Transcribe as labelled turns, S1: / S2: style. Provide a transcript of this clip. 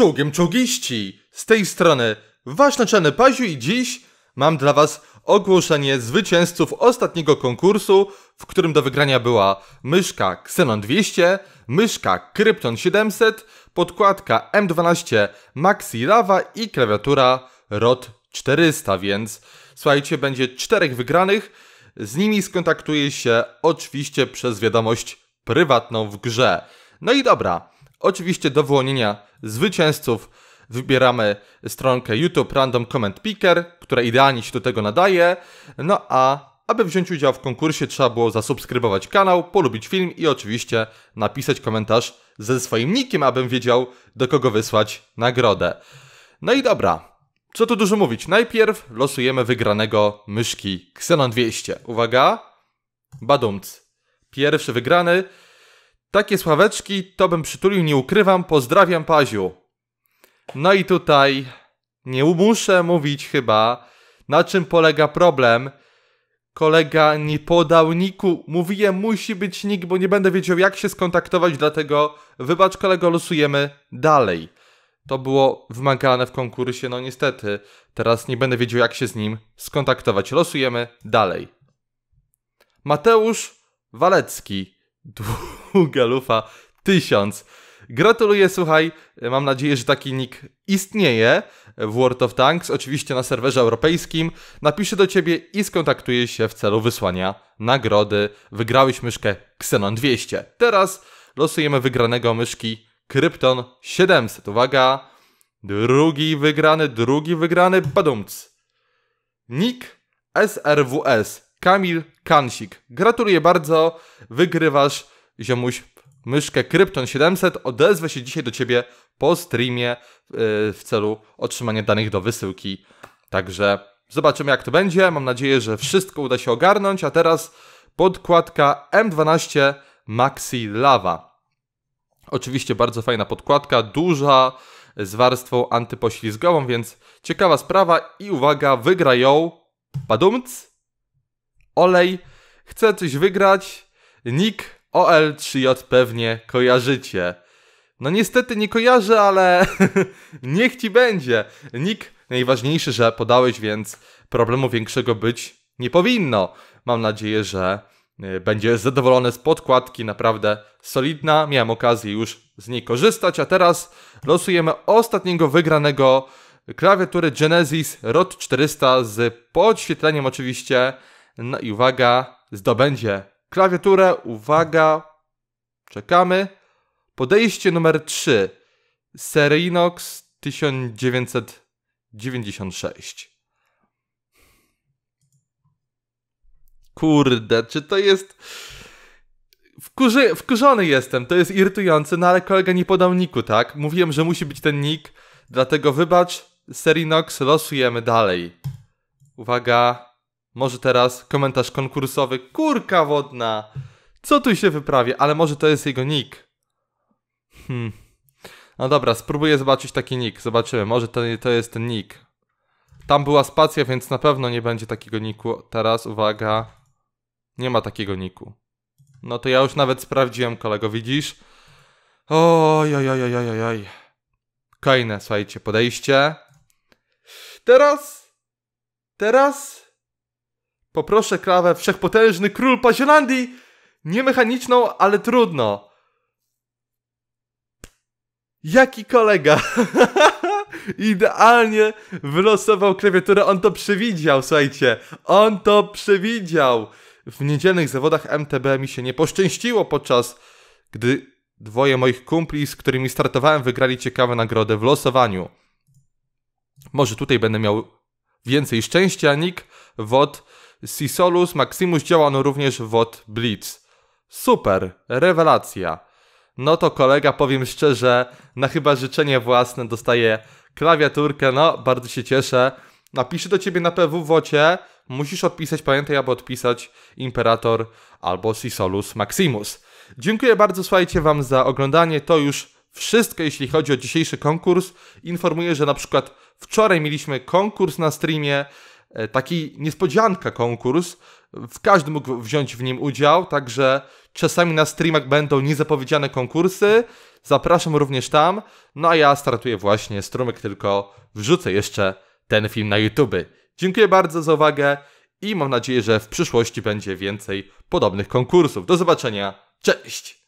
S1: Czołgiem czołgiści! Z tej strony Wasz naczelny Paziu i dziś mam dla Was ogłoszenie zwycięzców ostatniego konkursu, w którym do wygrania była myszka Xenon 200, myszka Krypton 700, podkładka M12 Maxi Lava i klawiatura ROT 400, więc słuchajcie, będzie czterech wygranych. Z nimi skontaktuję się oczywiście przez wiadomość prywatną w grze. No i dobra, Oczywiście do wyłonienia zwycięzców wybieramy stronkę YouTube Random Comment Picker, która idealnie się do tego nadaje. No a aby wziąć udział w konkursie trzeba było zasubskrybować kanał, polubić film i oczywiście napisać komentarz ze swoim nikiem, abym wiedział do kogo wysłać nagrodę. No i dobra, co tu dużo mówić. Najpierw losujemy wygranego myszki Xenon 200. Uwaga, badumc. Pierwszy wygrany takie sławeczki to bym przytulił, nie ukrywam. Pozdrawiam Paziu. No i tutaj nie muszę mówić chyba, na czym polega problem. Kolega nie podał niku. Mówiłem, musi być nik, bo nie będę wiedział, jak się skontaktować, dlatego wybacz kolego, losujemy dalej. To było wymagane w konkursie, no niestety. Teraz nie będę wiedział, jak się z nim skontaktować. Losujemy dalej. Mateusz Walecki. Długa lufa. Tysiąc. Gratuluję, słuchaj. Mam nadzieję, że taki nick istnieje w World of Tanks, oczywiście na serwerze europejskim. Napiszę do ciebie i skontaktuję się w celu wysłania nagrody. Wygrałeś myszkę Xenon 200. Teraz losujemy wygranego myszki Krypton 700. Uwaga. Drugi wygrany, drugi wygrany. Badumc. Nick SRWS Kamil Kansik. Gratuluję bardzo, wygrywasz ziomuś myszkę Krypton 700. Odezwę się dzisiaj do Ciebie po streamie e, w celu otrzymania danych do wysyłki. Także zobaczymy jak to będzie. Mam nadzieję, że wszystko uda się ogarnąć. A teraz podkładka M12 Maxi Lava. Oczywiście bardzo fajna podkładka, duża, z warstwą antypoślizgową, więc ciekawa sprawa i uwaga, wygra ją Badumc olej, chcę coś wygrać, nick OL3J pewnie kojarzycie. No niestety nie kojarzę, ale niech ci będzie. Nick najważniejszy, że podałeś, więc problemu większego być nie powinno. Mam nadzieję, że y, będzie zadowolony z podkładki, naprawdę solidna. Miałem okazję już z niej korzystać, a teraz losujemy ostatniego wygranego klawiatury Genesis ROD 400 z podświetleniem oczywiście no i uwaga, zdobędzie klawiaturę. Uwaga, czekamy. Podejście numer 3. Serinox 1996. Kurde, czy to jest... Wkurzy... Wkurzony jestem, to jest irytujące, no ale kolega nie podał niku, tak? Mówiłem, że musi być ten nick, dlatego wybacz, Serinox, losujemy dalej. Uwaga, może teraz komentarz konkursowy. Kurka wodna! Co tu się wyprawia? Ale może to jest jego nick. Hmm. No dobra, spróbuję zobaczyć taki nick. Zobaczymy. Może to, to jest ten nick. Tam była spacja, więc na pewno nie będzie takiego niku. Teraz uwaga. Nie ma takiego niku. No to ja już nawet sprawdziłem, kolego, widzisz? Oj, oj, oj, oj, oj. Kolejne, słuchajcie, podejście. Teraz... Teraz Poproszę krawę wszechpotężny król Pazielandii! Nie mechaniczną, ale trudno. Jaki kolega? Idealnie wylosował klawiaturę. On to przewidział, słuchajcie. On to przewidział. W niedzielnych zawodach MTB mi się nie poszczęściło podczas gdy dwoje moich kumpli, z którymi startowałem, wygrali ciekawe nagrodę w losowaniu. Może tutaj będę miał więcej szczęścia, Nick. Wod Sisolus Maximus działano również w wod Blitz. Super, rewelacja. No to kolega, powiem szczerze, na chyba życzenie własne dostaje klawiaturkę, no bardzo się cieszę. Napiszę do ciebie na PW wocie, musisz odpisać, pamiętaj, aby odpisać Imperator albo Sisolus Maximus. Dziękuję bardzo, słuchajcie wam za oglądanie, to już wszystko, jeśli chodzi o dzisiejszy konkurs. Informuję, że na przykład wczoraj mieliśmy konkurs na streamie, E, taki niespodzianka konkurs. Każdy mógł wziąć w nim udział, także czasami na streamach będą niezapowiedziane konkursy. Zapraszam również tam. No a ja startuję właśnie strumyk, tylko wrzucę jeszcze ten film na YouTube. Dziękuję bardzo za uwagę i mam nadzieję, że w przyszłości będzie więcej podobnych konkursów. Do zobaczenia. Cześć!